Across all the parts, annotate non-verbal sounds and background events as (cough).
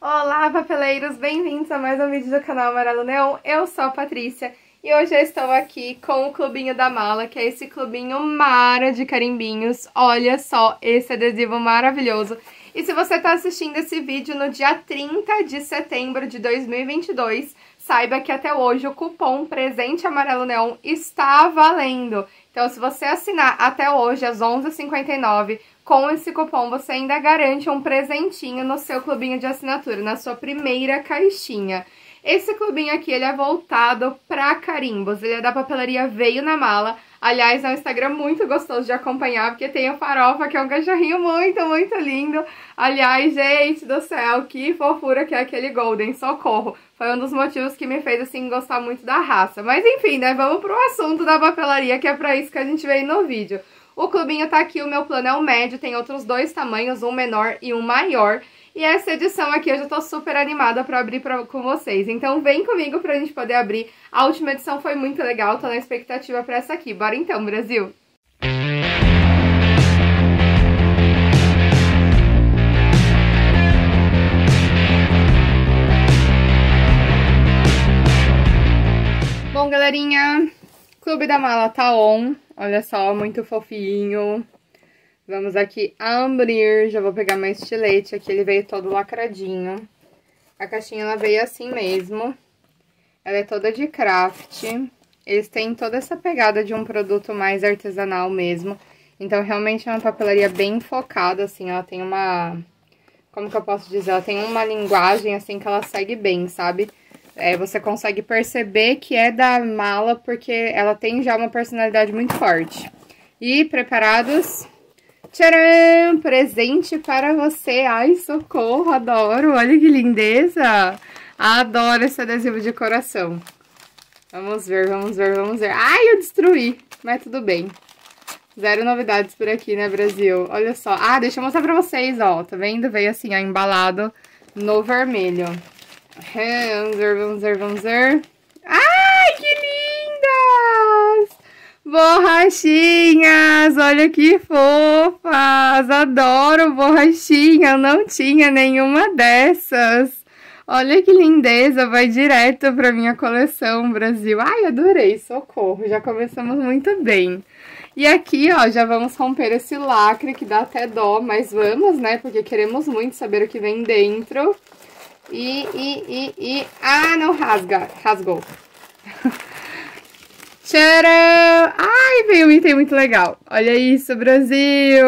Olá, papeleiros! Bem-vindos a mais um vídeo do canal Amarelo Neon. Eu sou a Patrícia e hoje eu estou aqui com o Clubinho da Mala, que é esse clubinho mara de carimbinhos. Olha só esse adesivo maravilhoso! E se você está assistindo esse vídeo no dia 30 de setembro de 2022, saiba que até hoje o cupom Presente Amarelo Neon está valendo. Então, se você assinar até hoje às 11h59, com esse cupom você ainda garante um presentinho no seu clubinho de assinatura, na sua primeira caixinha. Esse clubinho aqui, ele é voltado pra carimbos, ele é da papelaria Veio na Mala. Aliás, é um Instagram muito gostoso de acompanhar, porque tem o Farofa, que é um cachorrinho muito, muito lindo. Aliás, gente do céu, que fofura que é aquele Golden, socorro. Foi um dos motivos que me fez, assim, gostar muito da raça. Mas enfim, né, vamos pro assunto da papelaria, que é pra isso que a gente veio no vídeo. O clubinho tá aqui, o meu plano é o médio, tem outros dois tamanhos, um menor e um maior. E essa edição aqui eu já tô super animada pra abrir pra, com vocês. Então vem comigo pra gente poder abrir. A última edição foi muito legal, tô na expectativa pra essa aqui. Bora então, Brasil! Bom, galerinha, Clube da Mala tá on. Olha só, muito fofinho. Vamos aqui abrir, já vou pegar meu estilete, aqui ele veio todo lacradinho. A caixinha ela veio assim mesmo, ela é toda de craft, eles têm toda essa pegada de um produto mais artesanal mesmo. Então, realmente é uma papelaria bem focada, assim, ela tem uma... Como que eu posso dizer? Ela tem uma linguagem, assim, que ela segue bem, sabe? É, você consegue perceber que é da mala, porque ela tem já uma personalidade muito forte. E preparados? Tcharam! Presente para você. Ai, socorro, adoro. Olha que lindeza. Adoro esse adesivo de coração. Vamos ver, vamos ver, vamos ver. Ai, eu destruí, mas tudo bem. Zero novidades por aqui, né, Brasil? Olha só. Ah, deixa eu mostrar pra vocês, ó. Tá vendo? Veio assim, ó, embalado no vermelho. Vamos ver, vamos ver, vamos ver. Ah! Borrachinhas, olha que fofas! Adoro borrachinha, não tinha nenhuma dessas. Olha que lindeza, vai direto para minha coleção Brasil. Ai, adorei, socorro, já começamos muito bem. E aqui, ó, já vamos romper esse lacre que dá até dó, mas vamos, né, porque queremos muito saber o que vem dentro. E, e, e, e... Ah, não rasga, rasgou. (laughs) Tcharam! Ai, veio um item muito legal. Olha isso, Brasil!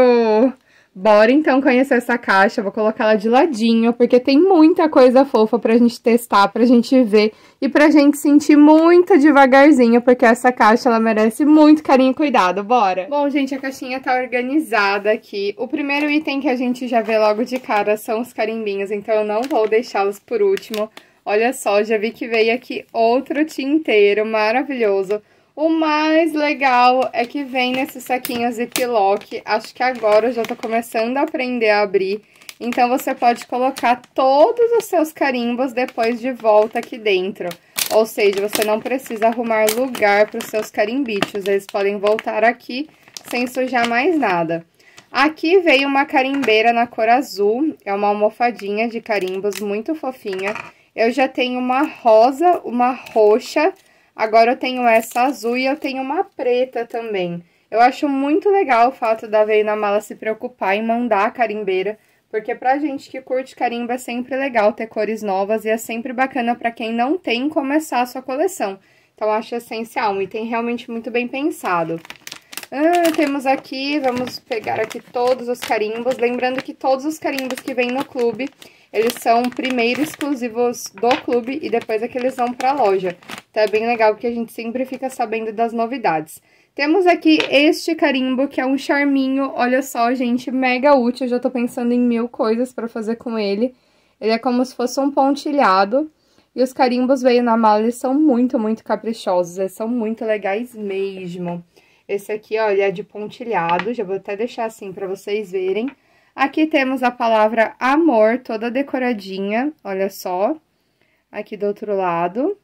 Bora então conhecer essa caixa, vou colocar ela de ladinho, porque tem muita coisa fofa pra gente testar, pra gente ver e pra gente sentir muito devagarzinho, porque essa caixa ela merece muito carinho e cuidado, bora! Bom, gente, a caixinha tá organizada aqui. O primeiro item que a gente já vê logo de cara são os carimbinhos, então eu não vou deixá-los por último. Olha só, já vi que veio aqui outro tinteiro maravilhoso. O mais legal é que vem nesse saquinho Ziploc. Acho que agora eu já tô começando a aprender a abrir. Então, você pode colocar todos os seus carimbos depois de volta aqui dentro. Ou seja, você não precisa arrumar lugar para os seus carimbichos. Eles podem voltar aqui sem sujar mais nada. Aqui veio uma carimbeira na cor azul. É uma almofadinha de carimbos muito fofinha. Eu já tenho uma rosa, uma roxa Agora eu tenho essa azul e eu tenho uma preta também. Eu acho muito legal o fato da veia na Mala se preocupar em mandar a carimbeira, porque pra gente que curte carimba é sempre legal ter cores novas e é sempre bacana para quem não tem começar a sua coleção. Então, eu acho essencial, um item realmente muito bem pensado. Ah, temos aqui, vamos pegar aqui todos os carimbos. Lembrando que todos os carimbos que vem no clube, eles são primeiro exclusivos do clube e depois é que eles vão para a loja. Então é bem legal que a gente sempre fica sabendo das novidades. Temos aqui este carimbo, que é um charminho, olha só, gente, mega útil. Eu já tô pensando em mil coisas para fazer com ele. Ele é como se fosse um pontilhado. E os carimbos veio na mala, eles são muito, muito caprichosos, eles são muito legais mesmo. Esse aqui, olha, é de pontilhado, já vou até deixar assim para vocês verem. Aqui temos a palavra amor toda decoradinha, olha só, aqui do outro lado.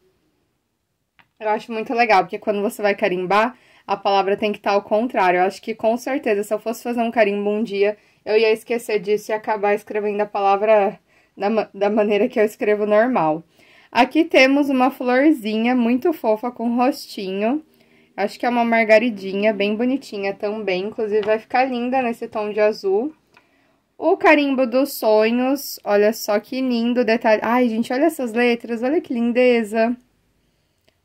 Eu acho muito legal, porque quando você vai carimbar, a palavra tem que estar ao contrário. Eu acho que, com certeza, se eu fosse fazer um carimbo um dia, eu ia esquecer disso e acabar escrevendo a palavra da, da maneira que eu escrevo normal. Aqui temos uma florzinha muito fofa com rostinho. Acho que é uma margaridinha, bem bonitinha também. Inclusive, vai ficar linda nesse tom de azul. O carimbo dos sonhos, olha só que lindo detalhe. Ai, gente, olha essas letras, olha que lindeza.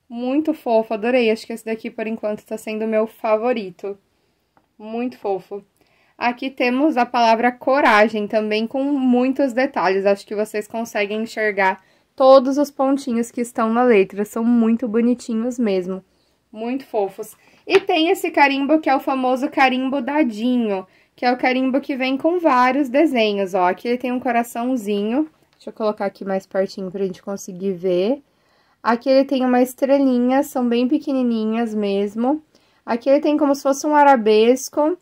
Muito fofo, adorei. Acho que esse daqui, por enquanto, tá sendo o meu favorito. Muito fofo. Aqui temos a palavra coragem, também com muitos detalhes. Acho que vocês conseguem enxergar todos os pontinhos que estão na letra. São muito bonitinhos mesmo. Muito fofos. E tem esse carimbo que é o famoso carimbo dadinho que é o carimbo que vem com vários desenhos, ó. Aqui ele tem um coraçãozinho, deixa eu colocar aqui mais pertinho pra gente conseguir ver. Aqui ele tem uma estrelinha, são bem pequenininhas mesmo. Aqui ele tem como se fosse um arabesco.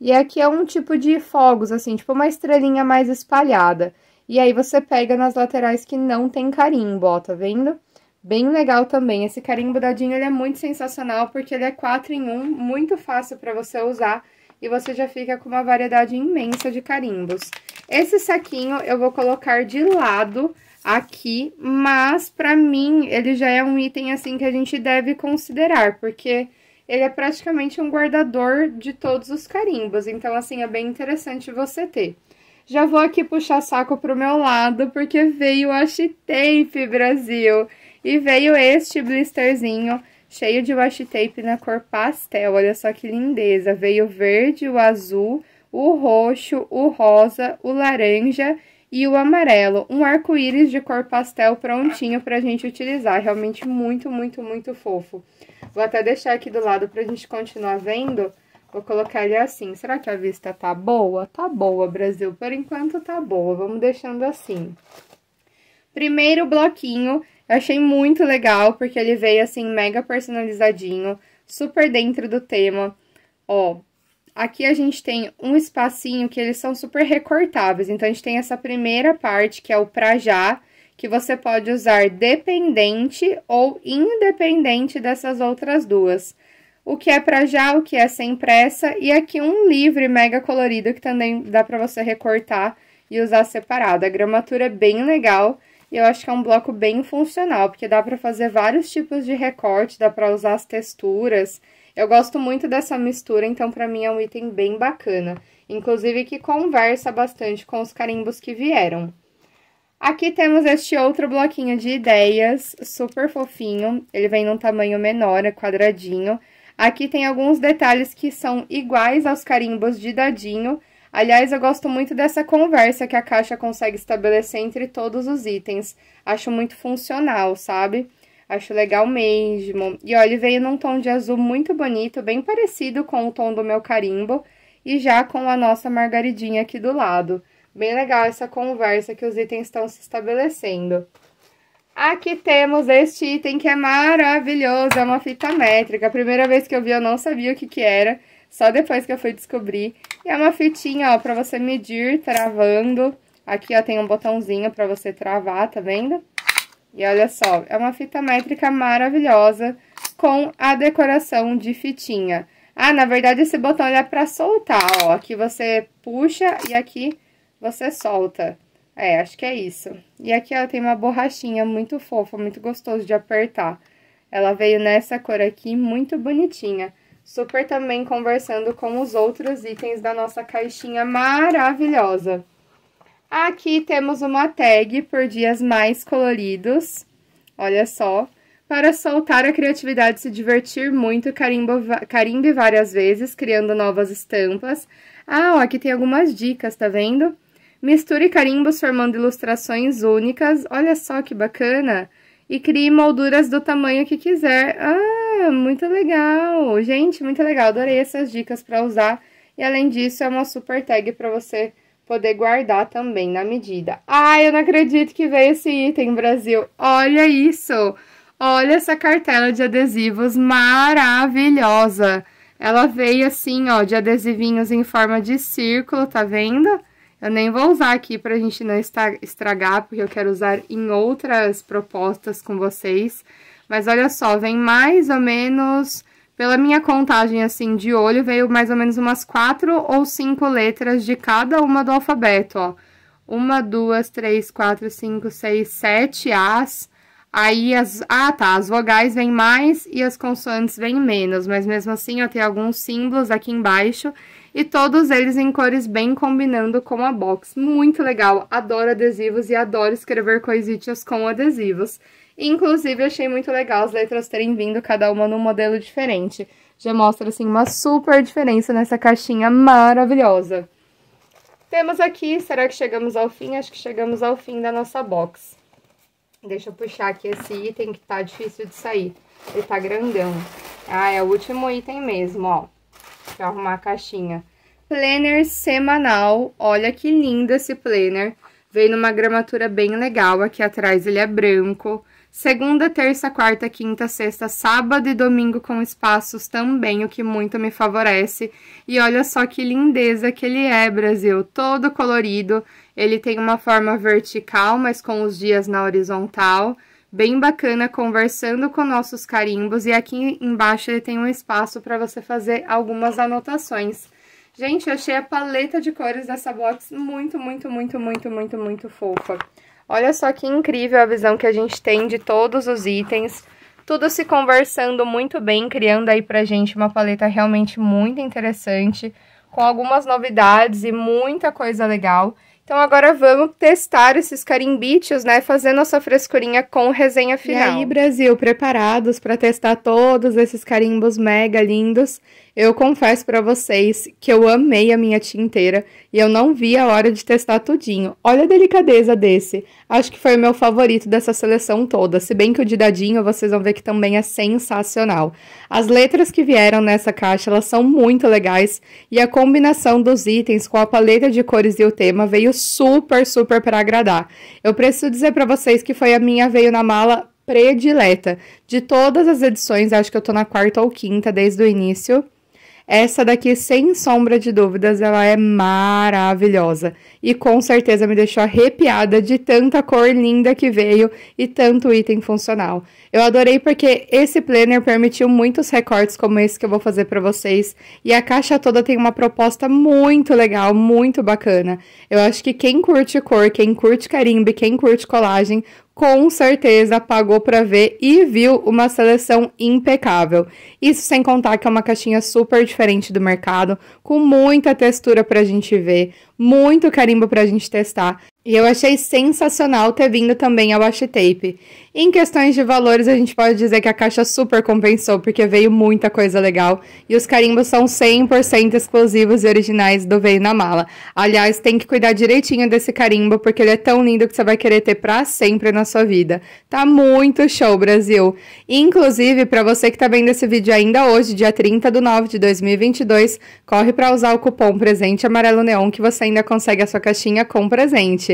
E aqui é um tipo de fogos, assim, tipo uma estrelinha mais espalhada. E aí você pega nas laterais que não tem carimbo, ó, tá vendo? Bem legal também. Esse carimbo dadinho, ele é muito sensacional, porque ele é 4 em 1, muito fácil para você usar e você já fica com uma variedade imensa de carimbos. Esse saquinho eu vou colocar de lado aqui, mas pra mim ele já é um item assim que a gente deve considerar, porque ele é praticamente um guardador de todos os carimbos, então assim é bem interessante você ter. Já vou aqui puxar saco pro meu lado, porque veio a tape Brasil, e veio este blisterzinho, cheio de washi tape na cor pastel, olha só que lindeza. Veio o verde, o azul, o roxo, o rosa, o laranja e o amarelo. Um arco-íris de cor pastel prontinho pra gente utilizar, realmente muito, muito, muito fofo. Vou até deixar aqui do lado pra gente continuar vendo... Vou colocar ele assim. Será que a vista tá boa? Tá boa, Brasil. Por enquanto tá boa. Vamos deixando assim. Primeiro bloquinho eu achei muito legal, porque ele veio, assim, mega personalizadinho, super dentro do tema. Ó, aqui a gente tem um espacinho que eles são super recortáveis. Então, a gente tem essa primeira parte, que é o pra já, que você pode usar dependente ou independente dessas outras duas. O que é pra já, o que é sem pressa, e aqui um livre mega colorido que também dá pra você recortar e usar separado. A gramatura é bem legal e eu acho que é um bloco bem funcional, porque dá para fazer vários tipos de recorte, dá para usar as texturas. Eu gosto muito dessa mistura, então para mim é um item bem bacana. Inclusive que conversa bastante com os carimbos que vieram. Aqui temos este outro bloquinho de ideias, super fofinho, ele vem num tamanho menor, é quadradinho. Aqui tem alguns detalhes que são iguais aos carimbos de dadinho, Aliás, eu gosto muito dessa conversa que a caixa consegue estabelecer entre todos os itens. Acho muito funcional, sabe? Acho legal mesmo. E olha, ele veio num tom de azul muito bonito, bem parecido com o tom do meu carimbo. E já com a nossa margaridinha aqui do lado. Bem legal essa conversa que os itens estão se estabelecendo. Aqui temos este item que é maravilhoso, é uma fita métrica. A primeira vez que eu vi eu não sabia o que que era. Só depois que eu fui descobrir. E é uma fitinha, ó, pra você medir travando. Aqui, ó, tem um botãozinho pra você travar, tá vendo? E olha só, é uma fita métrica maravilhosa com a decoração de fitinha. Ah, na verdade, esse botão é pra soltar, ó. Aqui você puxa e aqui você solta. É, acho que é isso. E aqui ela tem uma borrachinha muito fofa, muito gostoso de apertar. Ela veio nessa cor aqui, muito bonitinha super também conversando com os outros itens da nossa caixinha maravilhosa. Aqui temos uma tag por dias mais coloridos, olha só, para soltar a criatividade e se divertir muito, carimbe várias vezes, criando novas estampas. Ah, ó, aqui tem algumas dicas, tá vendo? Misture carimbos formando ilustrações únicas, olha só que bacana! e crie molduras do tamanho que quiser. Ah, muito legal! Gente, muito legal, adorei essas dicas para usar. E além disso, é uma super tag para você poder guardar também na medida. Ah, eu não acredito que veio esse item, Brasil! Olha isso! Olha essa cartela de adesivos maravilhosa! Ela veio assim, ó, de adesivinhos em forma de círculo, tá vendo? Eu nem vou usar aqui pra gente não estragar, porque eu quero usar em outras propostas com vocês. Mas olha só, vem mais ou menos, pela minha contagem assim de olho, veio mais ou menos umas quatro ou cinco letras de cada uma do alfabeto, ó. Uma, duas, três, quatro, cinco, seis, sete as. Aí as. Ah, tá. As vogais vêm mais e as consoantes vêm menos. Mas mesmo assim, eu tenho alguns símbolos aqui embaixo e todos eles em cores bem combinando com a box. Muito legal, adoro adesivos e adoro escrever coisitas com adesivos. Inclusive, achei muito legal as letras terem vindo cada uma num modelo diferente. Já mostra, assim, uma super diferença nessa caixinha maravilhosa. Temos aqui, será que chegamos ao fim? Acho que chegamos ao fim da nossa box. Deixa eu puxar aqui esse item que tá difícil de sair. Ele tá grandão. Ah, é o último item mesmo, ó pra arrumar a caixinha. Planner semanal, olha que lindo esse planner. vem numa gramatura bem legal, aqui atrás ele é branco. Segunda, terça, quarta, quinta, sexta, sábado e domingo com espaços também, o que muito me favorece. E olha só que lindeza que ele é, Brasil, todo colorido. Ele tem uma forma vertical, mas com os dias na horizontal bem bacana conversando com nossos carimbos e aqui embaixo ele tem um espaço para você fazer algumas anotações. Gente, eu achei a paleta de cores dessa box muito, muito, muito, muito, muito, muito fofa. Olha só que incrível a visão que a gente tem de todos os itens. Tudo se conversando muito bem, criando aí pra gente uma paleta realmente muito interessante, com algumas novidades e muita coisa legal. Então agora vamos testar esses carimbitos, né? Fazer nossa frescurinha com resenha final. E aí, Brasil, preparados para testar todos esses carimbos mega lindos? Eu confesso para vocês que eu amei a minha tinteira inteira e eu não vi a hora de testar tudinho. Olha a delicadeza desse. Acho que foi o meu favorito dessa seleção toda, se bem que o de dadinho vocês vão ver que também é sensacional. As letras que vieram nessa caixa, elas são muito legais e a combinação dos itens com a paleta de cores e o tema veio super, super para agradar. Eu preciso dizer para vocês que foi a minha veio na mala predileta. De todas as edições, acho que eu tô na quarta ou quinta desde o início. Essa daqui, sem sombra de dúvidas, ela é maravilhosa e com certeza me deixou arrepiada de tanta cor linda que veio e tanto item funcional. Eu adorei porque esse planner permitiu muitos recortes como esse que eu vou fazer para vocês e a caixa toda tem uma proposta muito legal, muito bacana. Eu acho que quem curte cor, quem curte carimbe, quem curte colagem, com certeza pagou para ver e viu uma seleção impecável. Isso sem contar que é uma caixinha super diferente do mercado, com muita textura para a gente ver, muito carimbo para a gente testar. E eu achei sensacional ter vindo também a washi tape. Em questões de valores, a gente pode dizer que a caixa super compensou, porque veio muita coisa legal. E os carimbos são 100% exclusivos e originais do Veio na Mala. Aliás, tem que cuidar direitinho desse carimbo, porque ele é tão lindo que você vai querer ter pra sempre na sua vida. Tá muito show, Brasil! inclusive, para você que tá vendo esse vídeo ainda hoje, dia 30 do nove de 2022, corre para usar o cupom Presente Amarelo Neon, que você ainda consegue a sua caixinha com presente.